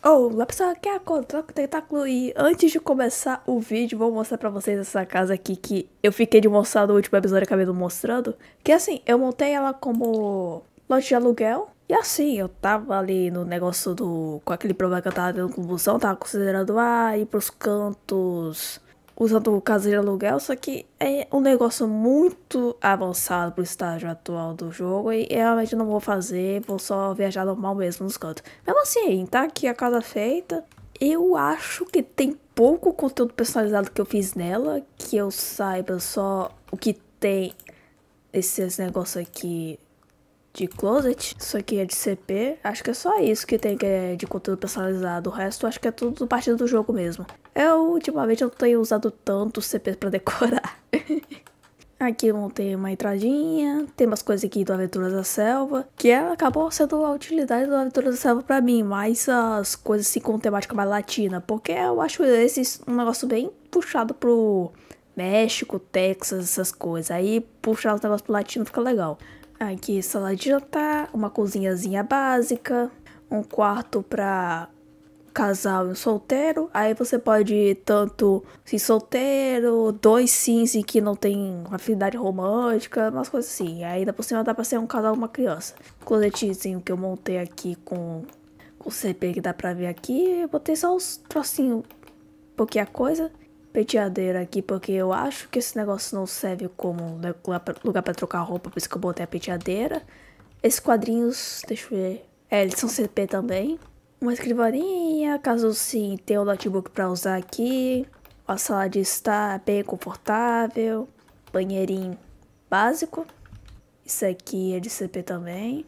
Olá oh, pessoal, aqui é a Controca Tentáculo e antes de começar o vídeo vou mostrar pra vocês essa casa aqui que eu fiquei de mostrar no último episódio e acabei não mostrando Que assim, eu montei ela como loja de aluguel e assim, eu tava ali no negócio do... com aquele problema que eu tava tendo com o busão, tava considerando ah, ir pros cantos usando casa de aluguel, só que é um negócio muito avançado pro estágio atual do jogo e realmente não vou fazer, vou só viajar normal mesmo nos cantos. Mesmo assim, tá aqui a casa feita. Eu acho que tem pouco conteúdo personalizado que eu fiz nela, que eu saiba só o que tem esses negócios aqui de closet. Isso aqui é de CP. Acho que é só isso que tem que é de conteúdo personalizado. O resto acho que é tudo parte do jogo mesmo. Eu, ultimamente, eu não tenho usado tanto CP pra decorar. aqui tem uma entradinha, tem umas coisas aqui do Aventuras da Selva, que ela acabou sendo a utilidade do Aventuras da Selva pra mim, mais as coisas assim com temática mais latina, porque eu acho esse um negócio bem puxado pro México, Texas, essas coisas. Aí puxar os negócios pro latino fica legal. Aqui sala de jantar, uma cozinhazinha básica, um quarto pra casal e um solteiro. Aí você pode ir tanto se solteiro, dois sims e que não tem afinidade romântica, umas coisas assim. Aí ainda por cima dá pra ser um casal uma criança. O que eu montei aqui com o CP que dá pra ver aqui, eu botei só os trocinhos, pouquinha coisa. Penteadeira aqui, porque eu acho que esse negócio não serve como lugar pra trocar roupa, por isso que eu botei a penteadeira. Esses quadrinhos, deixa eu ver. É, eles são CP também uma escrivaninha, caso sim tenha um notebook para usar aqui. A sala de estar bem confortável, banheirinho básico. Isso aqui é de CP também.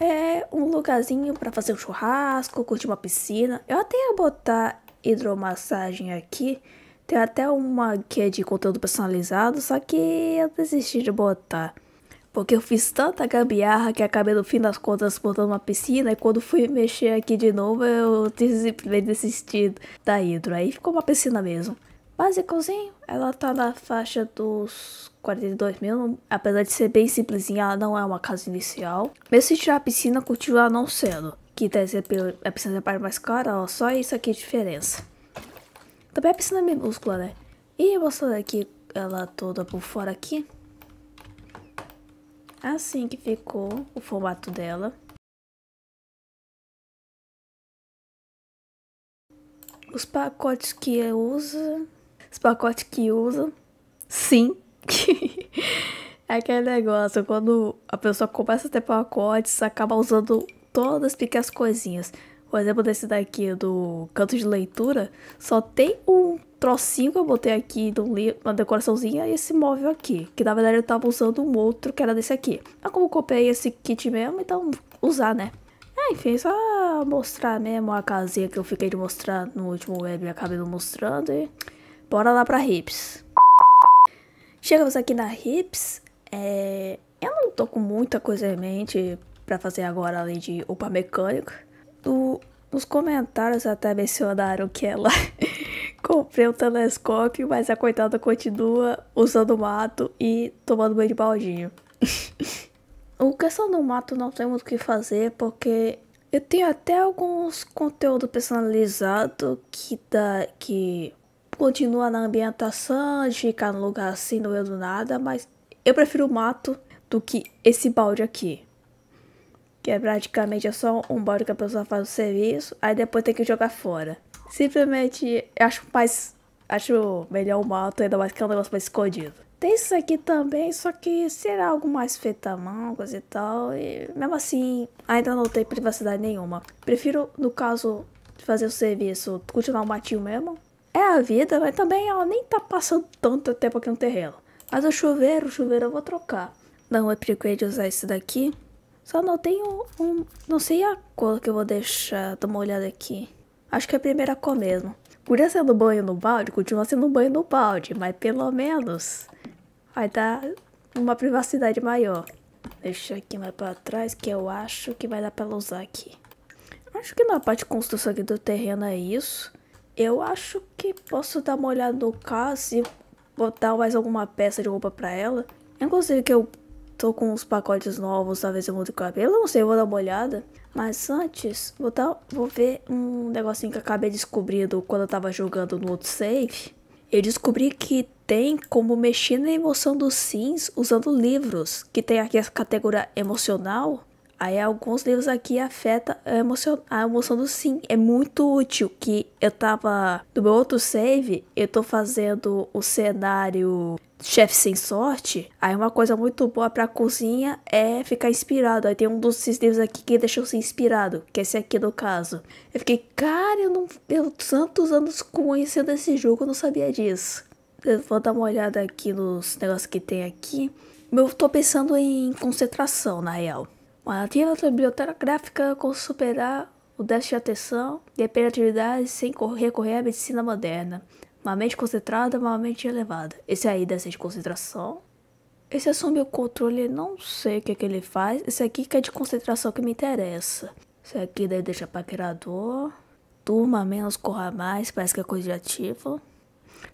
É um lugarzinho para fazer um churrasco, curtir uma piscina. Eu até ia botar hidromassagem aqui. Tem até uma que é de conteúdo personalizado, só que eu desisti de botar. Porque eu fiz tanta gambiarra que acabei no fim das contas botando uma piscina e quando fui mexer aqui de novo eu simplesmente desisti da hidro. Aí ficou uma piscina mesmo. Basicozinho, ela tá na faixa dos 42 mil, apesar de ser bem simplesinha, ela não é uma casa inicial. Mesmo se tirar a piscina, continua não sendo. Que deve é é ser a piscina é mais cara, ó, só isso aqui é diferença. Também a é piscina é minúscula, né? E mostrando aqui ela toda por fora aqui assim que ficou o formato dela. Os pacotes que eu uso, os pacotes que usa, sim. é aquele negócio, quando a pessoa começa a ter pacotes, acaba usando todas as pequenas coisinhas. Por exemplo, desse daqui do canto de leitura, só tem um trocinho que eu botei aqui do uma decoraçãozinha, e esse móvel aqui. Que na verdade eu tava usando um outro que era desse aqui. Mas ah, como eu copiei esse kit mesmo, então usar, né? É, enfim, só mostrar mesmo a casinha que eu fiquei de mostrar no último web e acabei não mostrando. E bora lá pra Hips. Chegamos aqui na Hips. É... Eu não tô com muita coisa em mente pra fazer agora além de upar mecânico. Do... Nos comentários até mencionaram que ela Comprei um telescópio, mas a coitada continua usando o mato e tomando banho de baldinho. o questão do mato não tem muito o que fazer, porque eu tenho até alguns conteúdo personalizado que dá que continua na ambientação, de ficar num lugar assim no meio é do nada, mas eu prefiro o mato do que esse balde aqui. Que é praticamente só um balde que a pessoa faz o serviço, aí depois tem que jogar fora. Simplesmente acho mais. Acho melhor o mato, ainda mais que é um negócio mais escondido. Tem isso aqui também, só que será algo mais feito à mão, coisa e tal. E mesmo assim, ainda não tem privacidade nenhuma. Prefiro, no caso, fazer o serviço, continuar o matinho mesmo. É a vida, mas também ela nem tá passando tanto tempo aqui no terreno. Mas o chuveiro, o chuveiro eu vou trocar. Não é de usar esse daqui. Só não tenho um. Não sei a cor que eu vou deixar. Dá uma olhada aqui. Acho que é a primeira cor mesmo. Podia ser é no banho no balde, continua sendo um banho no balde, mas pelo menos vai dar uma privacidade maior. Deixa aqui mais pra trás, que eu acho que vai dar pra usar aqui. Acho que na parte de construção aqui do terreno é isso. Eu acho que posso dar uma olhada no caso e botar mais alguma peça de roupa pra ela. Inclusive que eu tô com uns pacotes novos, talvez eu mude o cabelo, não sei, eu vou dar uma olhada. Mas antes, vou, dar, vou ver um negocinho que eu acabei descobrindo quando eu tava jogando no outro save. Eu descobri que tem como mexer na emoção dos sims usando livros, que tem aqui a categoria emocional. Aí alguns livros aqui afeta a emoção, a emoção do sim. É muito útil que eu tava do meu outro save, eu tô fazendo o cenário chefe sem sorte. Aí uma coisa muito boa para cozinha é ficar inspirado. Aí tem um dos livros aqui que deixou ser inspirado, que é esse aqui no caso. Eu fiquei, cara, eu não, eu tantos anos conhecendo esse jogo, eu não sabia disso. Eu vou dar uma olhada aqui nos negócios que tem aqui. Eu tô pensando em concentração, na real. Uma ativa biblioteca gráfica com superar o déficit de atenção e hiperatividade sem recorrer à medicina moderna. Uma mente concentrada, uma mente elevada. Esse aí déficit de concentração. Esse assume o controle, não sei o que, é que ele faz. Esse aqui que é de concentração que me interessa. Esse aqui daí deixa criador. Turma menos, corra mais, parece que é coisa de ativo.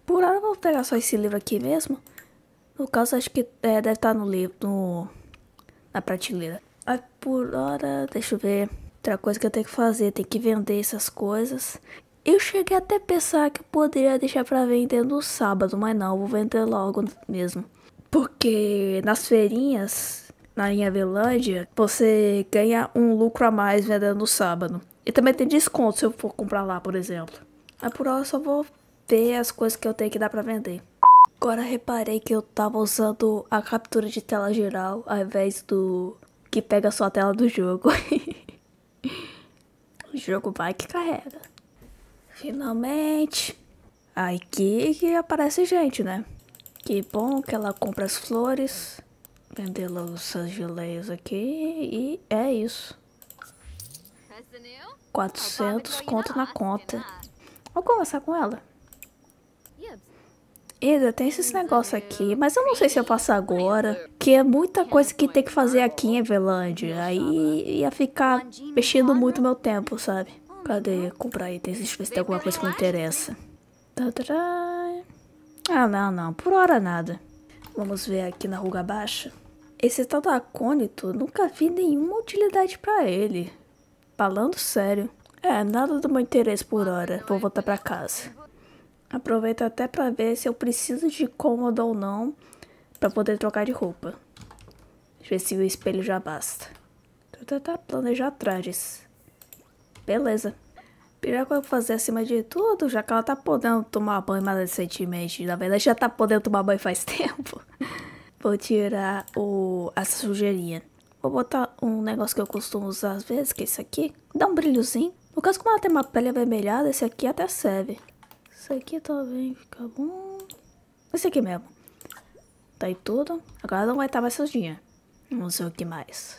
Por hora vou pegar só esse livro aqui mesmo. No caso, acho que é, deve estar tá no livro, no, na prateleira por hora, deixa eu ver. Outra coisa que eu tenho que fazer, tem que vender essas coisas. Eu cheguei até a pensar que eu poderia deixar para vender no sábado, mas não, vou vender logo mesmo. Porque nas feirinhas, na linha Velândia, você ganha um lucro a mais vendendo no sábado. E também tem desconto se eu for comprar lá, por exemplo. Mas por hora eu só vou ver as coisas que eu tenho que dar para vender. Agora reparei que eu tava usando a captura de tela geral ao invés do que pega sua tela do jogo. o jogo vai que carrega. Finalmente. Aqui que aparece gente, né? Que bom que ela compra as flores. vender louças os seus aqui. E é isso. 400 é tá conto na conta. Né? Vou conversar com ela. Eda, tem esses negócios aqui, mas eu não sei se eu faço agora. Que é muita coisa que tem que fazer aqui em Everlândia. Aí ia ficar mexendo muito meu tempo, sabe? Cadê? Comprar itens, deixa eu ver se tem alguma coisa que me interessa. Tá, tá, tá. Ah, não, não. Por hora nada. Vamos ver aqui na ruga baixa. Esse tal da Acônito, nunca vi nenhuma utilidade pra ele. Falando sério. É, nada do meu interesse por hora. Vou voltar pra casa. Aproveito até para ver se eu preciso de cômodo ou não para poder trocar de roupa. Deixa eu ver se o espelho já basta. Tô então, tentar planejar trajes. Beleza. Pior que eu vou fazer acima de tudo, já que ela tá podendo tomar banho mais recentemente. Na verdade, já tá podendo tomar banho faz tempo. Vou tirar o, essa sujeirinha. Vou botar um negócio que eu costumo usar às vezes, que é esse aqui. Dá um brilhozinho. No caso, como ela tem uma pele avermelhada, esse aqui até serve. Isso aqui também tá fica bom. Isso aqui mesmo. Tá aí tudo. Agora não vai estar mais sujinha. Não sei o que mais.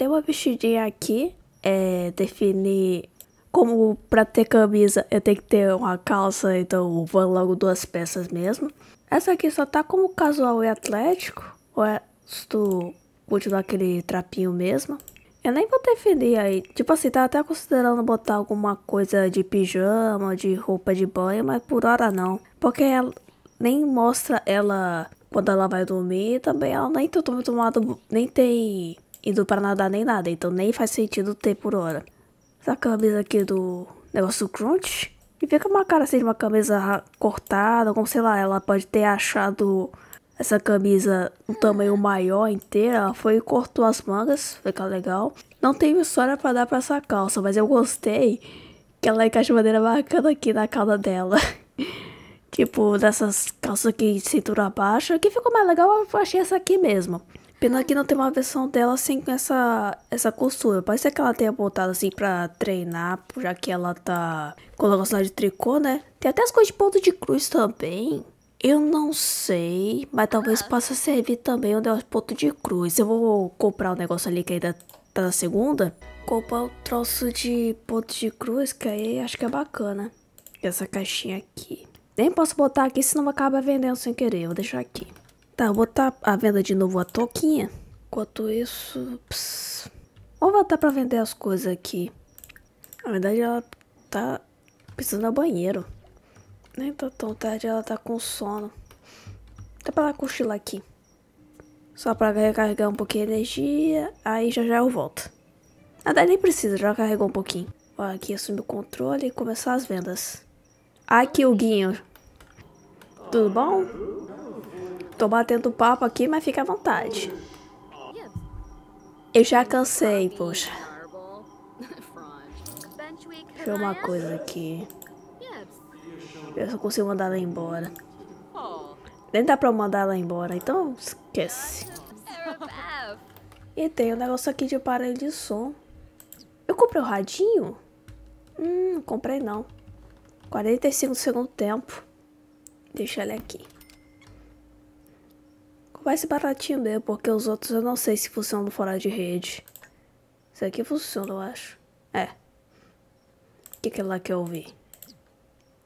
até uma vestidinha aqui, é, definir como pra ter camisa eu tenho que ter uma calça, então vou logo duas peças mesmo. Essa aqui só tá como casual e atlético, ou é se tu continuar aquele trapinho mesmo. Eu nem vou definir aí, tipo assim, tá até considerando botar alguma coisa de pijama, de roupa de banho, mas por hora não. Porque ela nem mostra ela quando ela vai dormir, também ela nem tá tomado nem tem e do nadar nem nada, então nem faz sentido ter por hora. Essa camisa aqui do negócio Crunch. E fica uma cara assim de uma camisa cortada, como sei lá, ela pode ter achado essa camisa um tamanho maior inteira, ela foi e cortou as mangas, fica legal. Não tem história para dar para essa calça, mas eu gostei que ela encaixa de maneira bacana aqui na calda dela. tipo, dessas calças aqui de cintura baixa, que ficou mais legal, eu achei essa aqui mesmo. Pena que não tem uma versão dela sem essa, essa costura. Parece que ela tenha botado assim pra treinar, já que ela tá com o negócio de tricô, né? Tem até as coisas de ponto de cruz também. Eu não sei, mas talvez possa servir também é o negócio de ponto de cruz. Eu vou comprar o um negócio ali que ainda tá na segunda. Comprar o um troço de ponto de cruz, que aí acho que é bacana. Essa caixinha aqui. Nem posso botar aqui, senão acaba vendendo sem querer. vou deixar aqui. Tá, vou botar tá a venda de novo a toquinha. Enquanto isso... Pss. Vou voltar pra vender as coisas aqui. Na verdade, ela tá precisando do banheiro. Nem né? então, tá tão tarde, ela tá com sono. Dá pra ela cochilar aqui. Só pra recarregar um pouquinho de energia. Aí já já eu volto. Na verdade, nem precisa, já carregou um pouquinho. Ó, aqui assumir o controle e começar as vendas. Aqui o Guinho. Tudo bom? Tô batendo papo aqui, mas fica à vontade. Eu já cansei, poxa. Deixa eu uma coisa aqui. Eu só consigo mandar ela embora. Nem dá pra mandar ela embora, então esquece. E tem um negócio aqui de aparelho de som. Eu comprei o um radinho? Hum, comprei não. 45 do segundo tempo. Deixa ele aqui. Vai esse baratinho mesmo, né? porque os outros eu não sei se funcionam fora de rede. Isso aqui funciona, eu acho. É. O que, é lá que eu ouvi?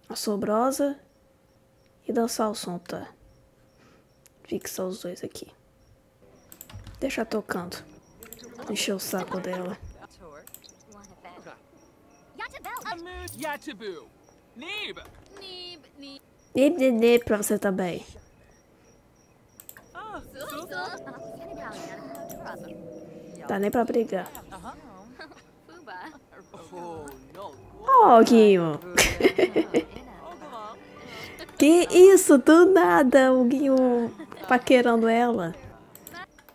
A sobrosa e dançar o som, tá? Fixar os dois aqui. Deixa tocando. Encher o saco dela. Nib, nib, nib pra você também. Tá nem pra brigar. Oh, Guinho. que isso, do nada, o Guinho paquerando ela.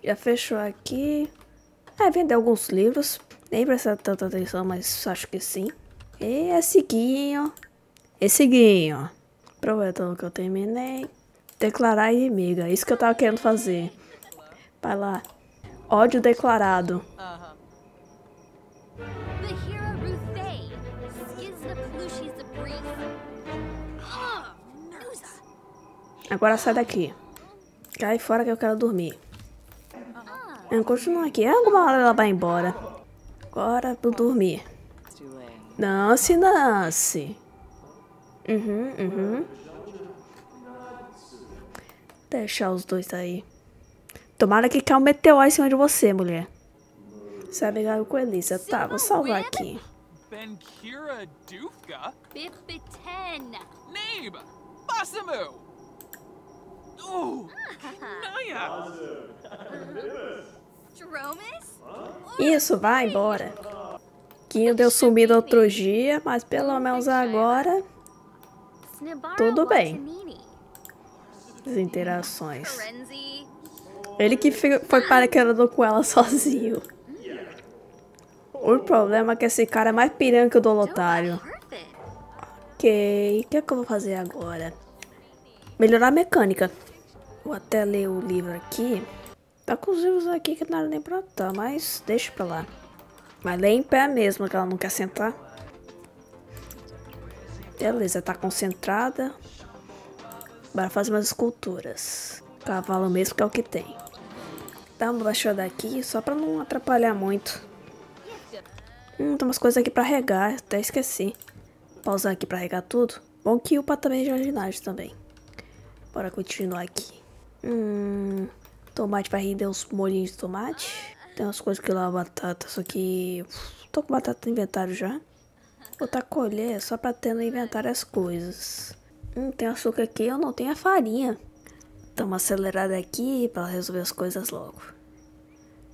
Já fechou aqui. É, vender alguns livros. Nem prestar tanta atenção, mas acho que sim. E esse Guinho. Esse Guinho. Aproveitando que eu terminei. Declarar inimiga. É isso que eu tava querendo fazer. Vai lá. Ódio declarado. Oh, Agora sai daqui. Cai fora que eu quero dormir. Ah. Eu continuo aqui. É alguma hora ela vai embora. Agora vou dormir. se dance. Uhum, uhum. Deixar os dois aí. Tomara que caia um meteoro em cima de você, mulher. Você vai brigar com Elisa. Tá, vou salvar aqui. Benkira Dufka? Nabe! Isso, vai embora. eu deu sumido outro dia, mas pelo menos agora... Tudo bem. As interações. Ele que foi parecendo com ela sozinho. O problema é que esse cara é mais piranha que o dolotário. Ok, o que é que eu vou fazer agora? Melhorar a mecânica. Vou até ler o livro aqui. Tá com os livros aqui que não era nem pra tá, mas deixa pra lá. Mas lê em pé mesmo, que ela não quer sentar. Beleza, tá concentrada. Bora fazer umas esculturas. Cavalo mesmo que é o que tem. Dá uma baixada aqui, só pra não atrapalhar muito. Hum, tem umas coisas aqui pra regar, até esqueci. Pausar aqui pra regar tudo. Bom que upa também de é jardinagem também. Bora continuar aqui. Hum, tomate vai render uns molhinhos de tomate. Tem umas coisas que lá, batata, só que... Tô com batata no inventário já. Vou tá colher só pra ter no inventário as coisas. Não hum, tem açúcar aqui, eu não tenho a farinha. Tamo acelerada aqui para resolver as coisas logo.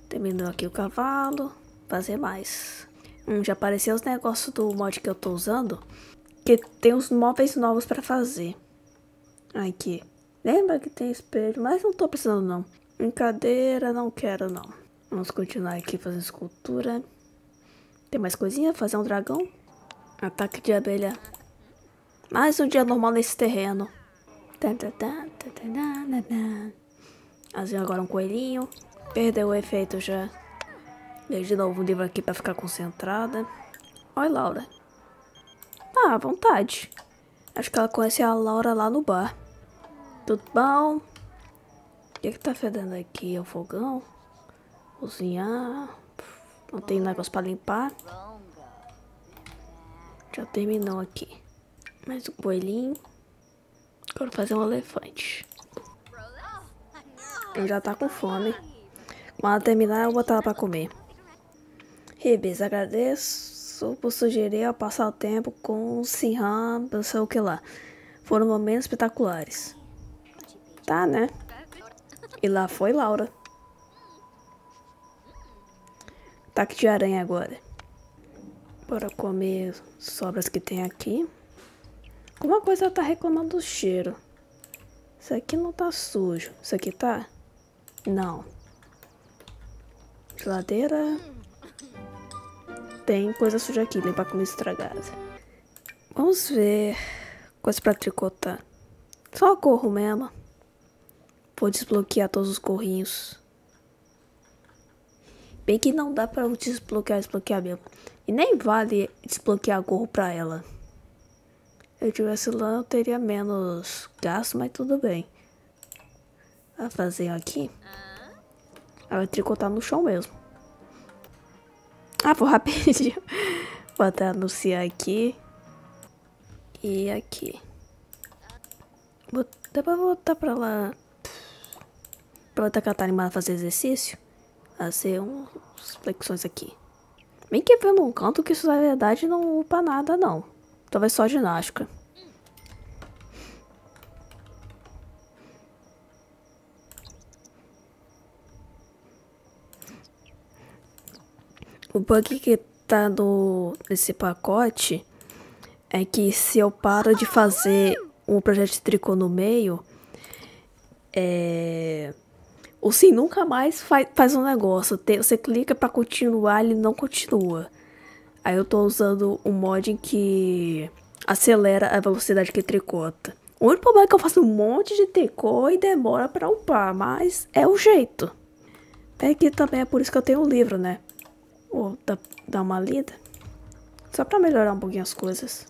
Terminou aqui o cavalo. Fazer mais. Hum, já apareceu os negócios do mod que eu tô usando. Que tem uns móveis novos para fazer. Aqui. Lembra que tem espelho, mas não tô precisando não. Brincadeira, não quero não. Vamos continuar aqui fazendo escultura. Tem mais coisinha? Fazer um dragão? Ataque de abelha mais um dia normal nesse terreno. Assim agora um coelhinho. Perdeu o efeito já. Leio de novo um livro aqui pra ficar concentrada. Oi, Laura. Ah, vontade. Acho que ela conhece a Laura lá no bar. Tudo bom? O que, que tá fedendo aqui? É o fogão? Cozinhar? Não tem negócio pra limpar? Já terminou aqui. Mais um coelhinho. Quero fazer um elefante. ele já tá com fome. Quando ela terminar, eu vou botar ela pra comer. Ribis, agradeço por sugerir a passar o tempo com o Sinhan, não sei o que lá. Foram momentos espetaculares. Tá, né? E lá foi Laura. Taque tá de aranha agora. Bora comer sobras que tem aqui. Alguma coisa é tá reclamando do cheiro. Isso aqui não tá sujo. Isso aqui tá? Não. Geladeira. Tem coisa suja aqui, limpar comida estragada. Vamos ver. Coisa pra tricotar. Só corro mesmo. Vou desbloquear todos os corrinhos. Bem que não dá pra desbloquear, desbloquear mesmo. E nem vale desbloquear gorro pra ela eu tivesse lá, eu teria menos gasto, mas tudo bem. A fazer aqui. Ela vai tricotar tá no chão mesmo. Ah, vou rapidinho. Vou até anunciar aqui. E aqui. Vou, dá pra voltar pra lá. Pra voltar que ela tá animada a fazer exercício. Fazer umas flexões aqui. Bem que vê num canto que isso na verdade não upa nada não. Talvez só ginástica. O bug que tá no, nesse pacote é que se eu paro de fazer um projeto de tricô no meio, é... o sim nunca mais faz, faz um negócio. Tem, você clica para continuar, ele não continua. Aí eu tô usando um mod que acelera a velocidade que tricota. O único problema é que eu faço um monte de tricô e demora pra upar, mas é o jeito. É que também é por isso que eu tenho um livro, né? Vou dar uma lida. Só pra melhorar um pouquinho as coisas.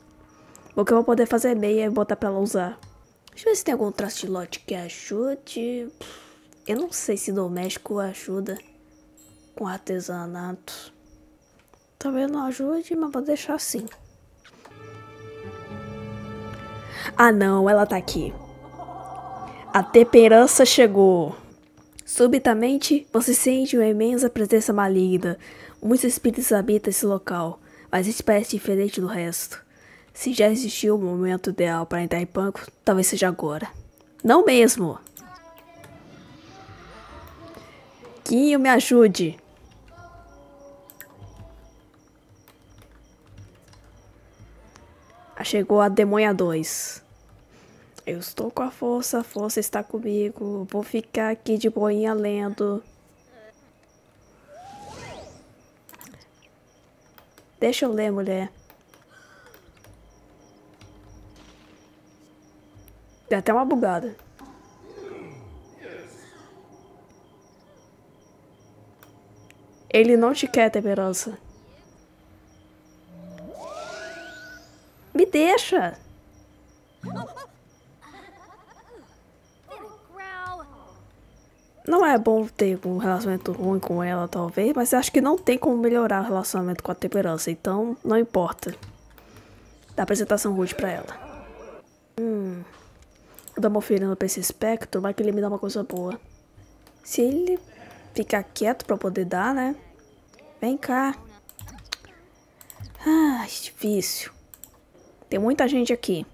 porque eu vou poder fazer meia e botar pra ela usar. Deixa eu ver se tem algum traste lote que ajude. Eu não sei se doméstico ajuda com artesanato talvez não ajude, mas vou deixar assim. Ah não, ela tá aqui. A temperança chegou. Subitamente, você sente uma imensa presença maligna. Muitos espíritos habitam esse local, mas isso parece diferente do resto. Se já existiu o um momento ideal para entrar em banco, talvez seja agora. Não mesmo! Quinho, me ajude! Chegou a Demonha 2. Eu estou com a força, a força está comigo. Vou ficar aqui de boinha lendo. Deixa eu ler, mulher. Deu até uma bugada. Ele não te quer, temperança. Me deixa. Não é bom ter um relacionamento ruim com ela, talvez, mas acho que não tem como melhorar o relacionamento com a temperança, então não importa. Dá apresentação rude pra ela. Hum. Vou dar uma oferenda pra esse espectro, vai que ele me dá uma coisa boa. Se ele ficar quieto pra poder dar, né? Vem cá. Ah, difícil. Tem muita gente aqui.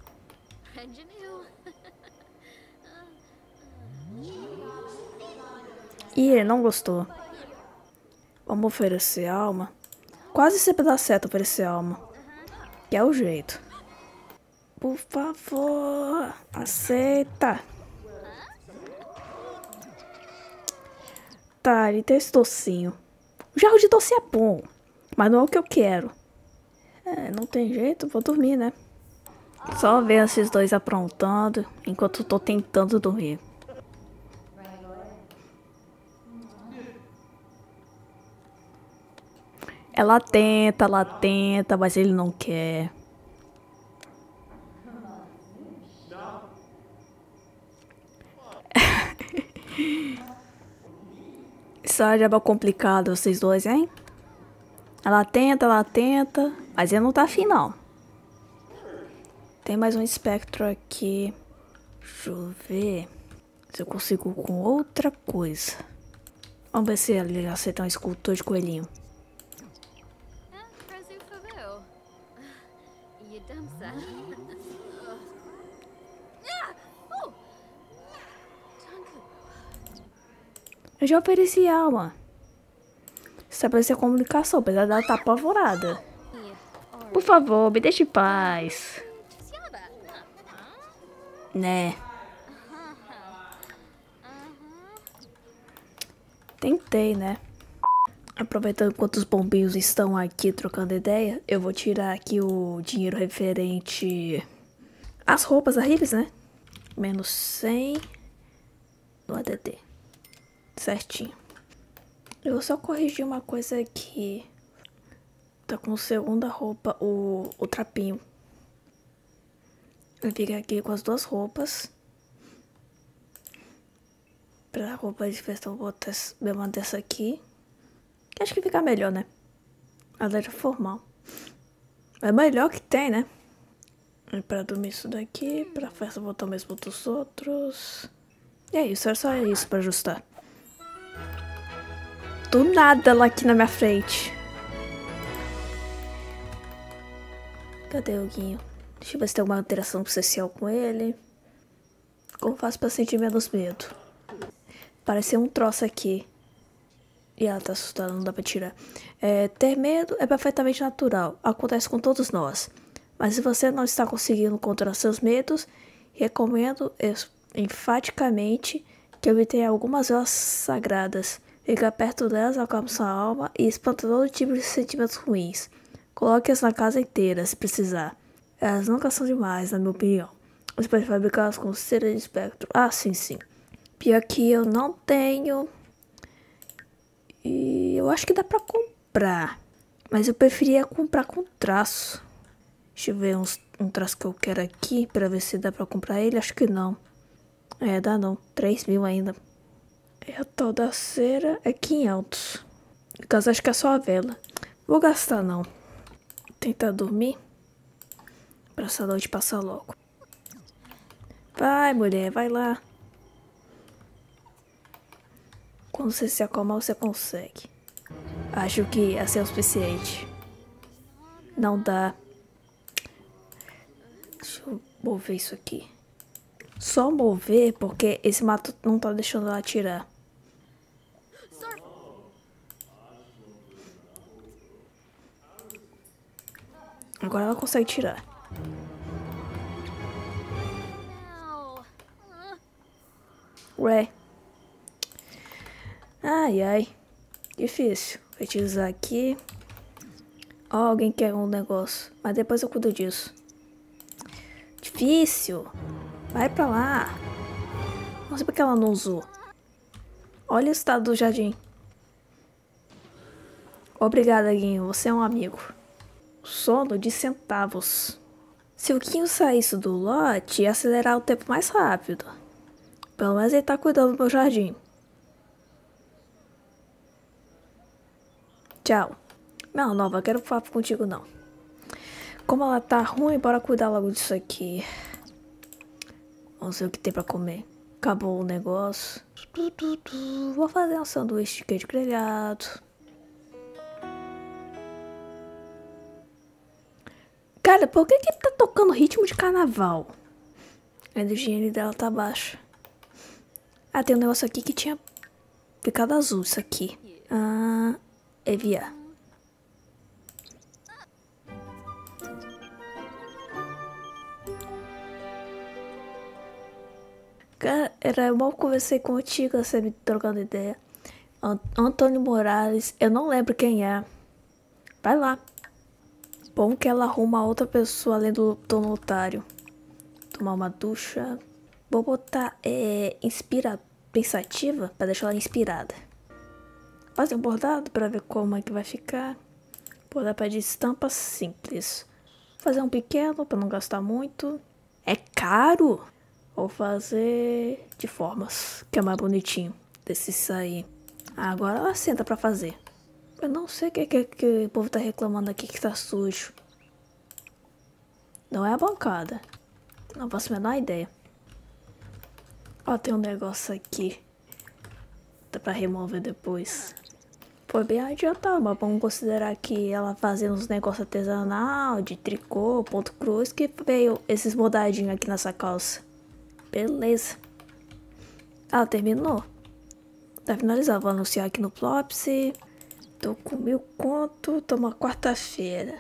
E ele não gostou. Vamos oferecer alma. Quase sempre dá certo oferecer alma. Que é o jeito. Por favor, aceita. Tá, ele tem esse docinho. O jarro de doce é bom, mas não é o que eu quero. É, não tem jeito, vou dormir, né? Só ver esses dois aprontando enquanto eu tô tentando dormir. Ela tenta, ela tenta, mas ele não quer. é complicado, vocês dois, hein? Ela tenta, ela tenta. Mas ele não tá afim, não. Tem mais um espectro aqui. Deixa eu ver se eu consigo com outra coisa. Vamos ver se ele aceita um escultor de coelhinho. Eu já ofereci alma. Estabelecer é comunicação, apesar dela estar tá apavorada. Por favor, me deixe em paz. Né. Tentei, né? Aproveitando enquanto os bombinhos estão aqui trocando ideia, eu vou tirar aqui o dinheiro referente às roupas da Hills, né? Menos 100 no ADD. Certinho. Eu vou só corrigir uma coisa aqui. Tá com segunda roupa, o, o trapinho. Ele fica aqui com as duas roupas. Pra roupa de festa eu vou ter uma dessa aqui. Que acho que fica melhor, né? A letra formal. É melhor que tem, né? E é pra dormir isso daqui, pra festa eu vou botar o mesmo dos outros. E é isso, era só isso pra ajustar. Do nada ela aqui na minha frente. Cadê o Guinho? Deixa eu ver se tem alguma alteração social com ele. Como faço pra sentir menos medo? Pareceu um troço aqui. E ela tá assustada, não dá pra tirar. É, ter medo é perfeitamente natural, acontece com todos nós. Mas se você não está conseguindo controlar seus medos, recomendo enfaticamente que obtenha algumas velas sagradas. Fica perto delas, acalma sua alma e espanta todo tipo de sentimentos ruins. Coloque-as na casa inteira, se precisar. Elas nunca são demais, na minha opinião. Você pode fabricá-las com cera de espectro. Ah, sim, sim. Pior que eu não tenho. E eu acho que dá pra comprar. Mas eu preferia comprar com traço. Deixa eu ver uns, um traço que eu quero aqui pra ver se dá pra comprar ele. Acho que não. É, dá não. 3 mil ainda. E é, a tal da cera é 500. No caso, acho que é só a vela. Vou gastar não tentar dormir para essa noite passar logo. Vai, mulher, vai lá. Quando você se acalmar, você consegue. Acho que é assim é o suficiente. Não dá. Deixa eu mover isso aqui. Só mover porque esse mato não tá deixando ela atirar. Agora ela consegue tirar. Ué. Ai, ai. Difícil. Vou utilizar aqui. Ó, oh, alguém quer um negócio. Mas depois eu cuido disso. Difícil. Vai pra lá. Não sei porque ela não usou. Olha o estado do jardim. Obrigada, Guinho. Você é um amigo solo de centavos. Se o Kinho saísse do lote, ia acelerar o tempo mais rápido. Pelo menos ele tá cuidando do meu jardim. Tchau. Não, Nova, quero papo contigo não. Como ela tá ruim, bora cuidar logo disso aqui. Vamos ver o que tem pra comer. Acabou o negócio. Vou fazer um sanduíche de queijo grelhado. Cara, por que, que ele tá tocando ritmo de carnaval? A energia dela tá baixa. Ah, tem um negócio aqui que tinha ficado azul, isso aqui. Ah, é via. Cara, era mal conversei contigo, você me trocando ideia. Antônio Morales, eu não lembro quem é. Vai lá. Bom que ela arruma outra pessoa além do do otário. Tomar uma ducha. Vou botar é, inspira pensativa para deixar ela inspirada. Fazer um bordado para ver como é que vai ficar. Bordar pra de estampa simples. Fazer um pequeno para não gastar muito. É caro! Vou fazer de formas, que é mais bonitinho. Desse sair. Agora ela senta para fazer. Eu não sei o que, é que, que o povo tá reclamando aqui que tá sujo. Não é a bancada. Não faço a menor ideia. Ó, tem um negócio aqui. Dá pra remover depois. Foi bem adiantado, mas vamos considerar que ela fazendo uns negócios artesanal, de tricô, ponto cruz, que veio esses bordadinhos aqui nessa calça. Beleza. Ah, terminou. Tá finalizado. Vou anunciar aqui no Plopsy. Tô com mil conto, tô uma quarta-feira.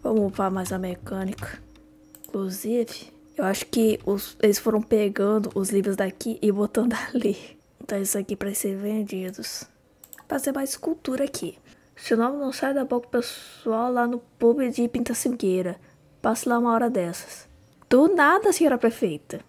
Vamos upar mais a mecânica. Inclusive, eu acho que os, eles foram pegando os livros daqui e botando ali. Então isso aqui para ser vendidos. Fazer mais cultura aqui. Seu nome não sai da boca pessoal lá no pub de Cingueira. Passe lá uma hora dessas. Do nada, senhora prefeita.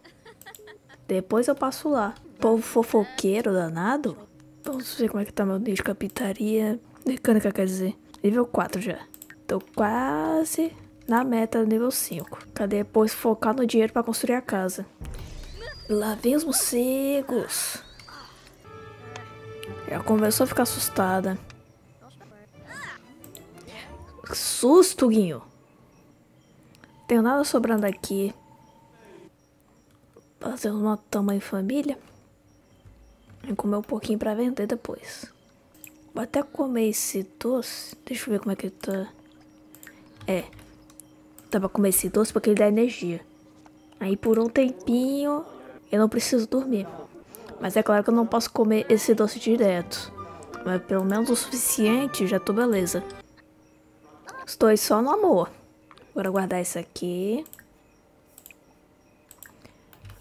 Depois eu passo lá. Povo fofoqueiro danado. Vamos ver como é que tá meu nível de capitaria mecânica, quer dizer. Nível 4 já. Tô quase na meta do nível 5. Cadê depois focar no dinheiro para construir a casa? Lá vem os morcegos. Já começou a ficar assustada. Susto, Guinho. Tem nada sobrando aqui. Fazer uma tamanho família. E comer um pouquinho para vender depois. Vou até comer esse doce. Deixa eu ver como é que ele tá. É. Dá pra comer esse doce porque ele dá energia. Aí por um tempinho eu não preciso dormir. Mas é claro que eu não posso comer esse doce direto. Mas pelo menos o suficiente já tô beleza. Estou só no amor. Bora guardar isso aqui.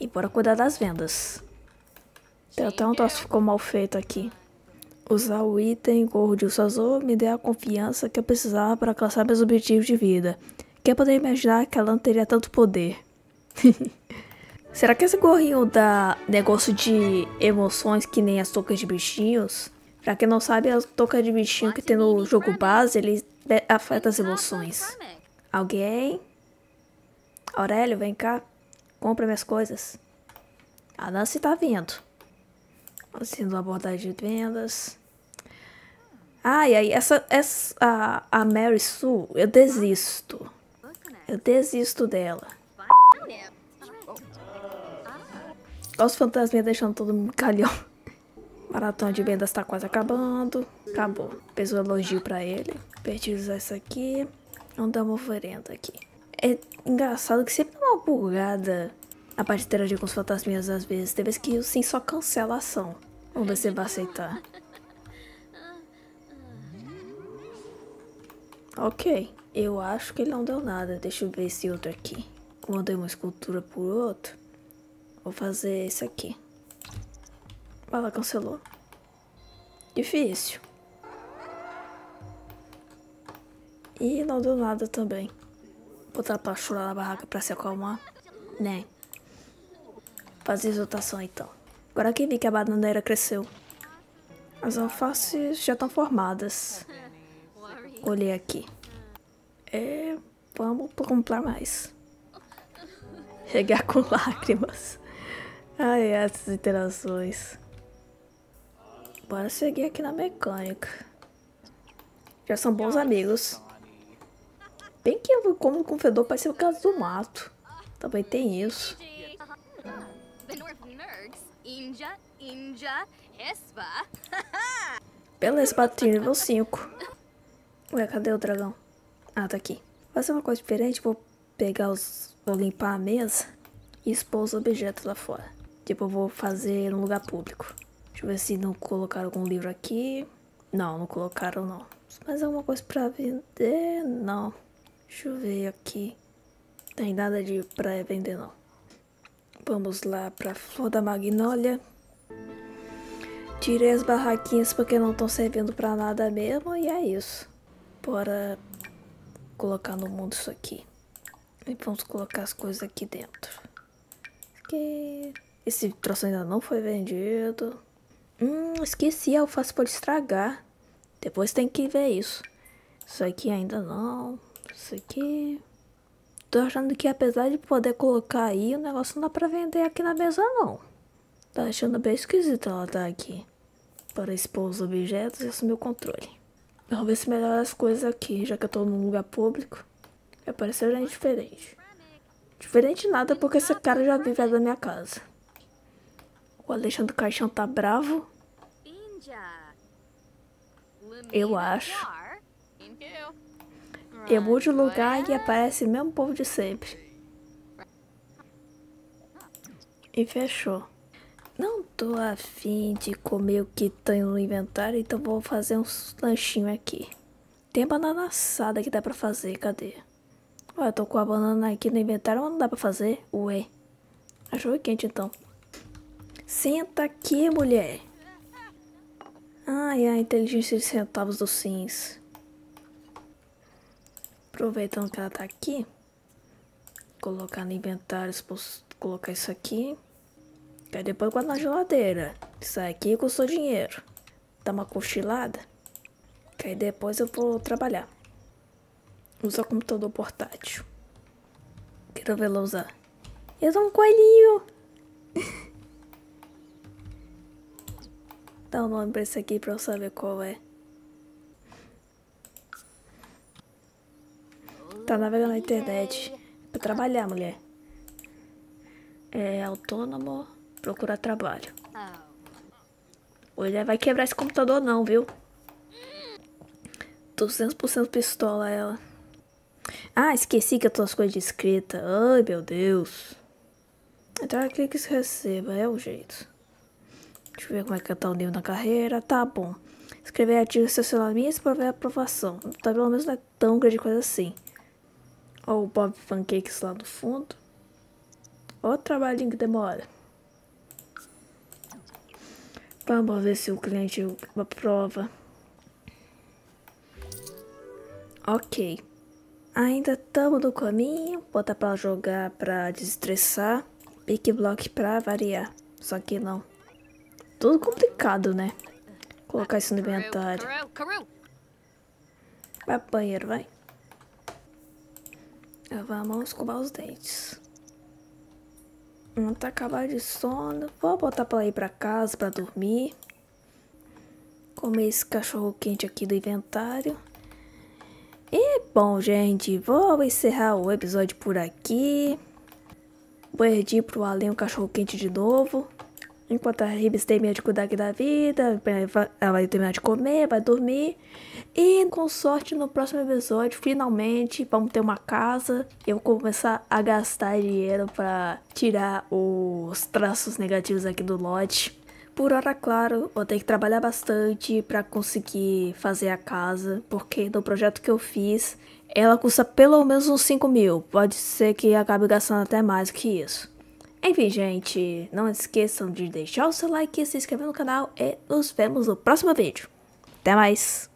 E bora cuidar das vendas. Tem até um troço ficou mal feito aqui. Usar o item de Sazô me deu a confiança que eu precisava para alcançar meus objetivos de vida. Quem poderia imaginar que ela não teria tanto poder? Será que esse gorrinho dá negócio de emoções que nem as toucas de bichinhos? Pra quem não sabe, as toucas de bichinho que tem no jogo base, ele afeta as emoções. Alguém? Aurélio, vem cá. Compra minhas coisas. A Nancy tá vindo. Fazendo do abordagem de vendas. Ai, ai, essa, essa a, a Mary Sue, eu desisto. Eu desisto dela. Olha os fantasminhas deixando todo mundo calhão. Maratona de vendas tá quase acabando. Acabou. Fez um elogio pra ele. usar essa aqui. Vamos dar uma oferenda aqui. É engraçado que sempre dá uma bugada a parte de interagir com os fantasminhas às vezes. Tem vezes que o sim só cancela a ação. Vamos ver se ele vai aceitar. Ok, eu acho que ele não deu nada. Deixa eu ver esse outro aqui. Como eu dei uma escultura por outro, vou fazer esse aqui. Ela cancelou. Difícil. E não deu nada também. Vou Botar pra chorar na barraca pra se acalmar. Né. Fazer exotação então. Agora que vi que a bananeira cresceu. As alfaces já estão formadas olhei aqui. É, vamos comprar mais. Chegar com lágrimas. Ai, essas interações. Bora seguir aqui na mecânica. Já são bons amigos. Bem que eu como com fedor parece o caso do mato. Também tem isso. Beleza, bati nível 5. Ué, cadê o dragão? Ah, tá aqui. Vai ser uma coisa diferente, vou pegar os... Vou limpar a mesa e expor os objetos lá fora. Tipo, eu vou fazer num lugar público. Deixa eu ver se não colocaram algum livro aqui. Não, não colocaram não. Mas alguma coisa pra vender? Não. Deixa eu ver aqui. Não tem nada de pra vender não. Vamos lá pra Flor da Magnólia. Tirei as barraquinhas porque não estão servindo pra nada mesmo e é isso. Bora colocar no mundo isso aqui. E vamos colocar as coisas aqui dentro. Que esse troço ainda não foi vendido. Hum, esqueci, a alface pode estragar. Depois tem que ver isso. Isso aqui ainda não. Isso aqui. Tô achando que apesar de poder colocar aí, o negócio não dá pra vender aqui na mesa não. Tá achando bem esquisito ela tá aqui. Para expor os objetos e assumir o controle. Vou ver se melhora as coisas aqui, já que eu tô num lugar público. Apareceu é, gente diferente. Diferente nada, porque esse cara já vive da minha casa. O Alexandre Caixão tá bravo. Eu acho. Eu mudo o lugar e aparece o mesmo povo de sempre. E fechou não tô afim de comer o que tem tá no inventário, então vou fazer um lanchinho aqui. Tem banana assada que dá pra fazer, cadê? Ué, eu tô com a banana aqui no inventário, mas não dá pra fazer? Ué. Achou quente então. Senta aqui, mulher. Ai, a inteligência de centavos dos sims. Aproveitando que ela tá aqui. Colocar no inventário, colocar isso aqui. Aí depois guarda na geladeira. Isso aqui custou dinheiro. Dá uma cochilada. Que aí depois eu vou trabalhar. Usar o computador portátil. Quero vê-la usar. Eu sou um coelhinho! Dá o um nome pra esse aqui pra eu saber qual é. Tá navegando na internet. pra trabalhar, mulher. É autônomo. Procurar trabalho. Ah. Olha, vai quebrar esse computador não, viu? 200% pistola ela. Ah, esqueci que eu tô as coisas de escrita. Ai, meu Deus. Entrar clique e receba, é o jeito. Deixa eu ver como é que tá o nível na carreira. Tá bom. Escrever artigo estacionamentos para ver a aprovação. Tá, pelo menos não é tão grande coisa assim. o Bob Pancakes lá do fundo. o trabalhinho que demora. Vamos ver se o cliente aprova. Ok. Ainda estamos no caminho. Botar para jogar para desestressar. Pick block para variar. Só que não. Tudo complicado, né? Colocar isso no inventário. Vai banheiro, vai. Vamos escovar os dentes. Não tá acabar de sono. Vou botar pra ir pra casa pra dormir. Comer esse cachorro quente aqui do inventário. E bom, gente, vou encerrar o episódio por aqui. Perdi pro Além o cachorro quente de novo. Enquanto a Ribs termina de cuidar aqui da vida, ela vai terminar de comer, vai dormir. E com sorte, no próximo episódio, finalmente vamos ter uma casa. Eu vou começar a gastar dinheiro para tirar os traços negativos aqui do lote. Por hora, claro, vou ter que trabalhar bastante para conseguir fazer a casa, porque do projeto que eu fiz, ela custa pelo menos uns 5 mil. Pode ser que acabe gastando até mais que isso. Enfim, gente, não esqueçam de deixar o seu like, se inscrever no canal e nos vemos no próximo vídeo. Até mais!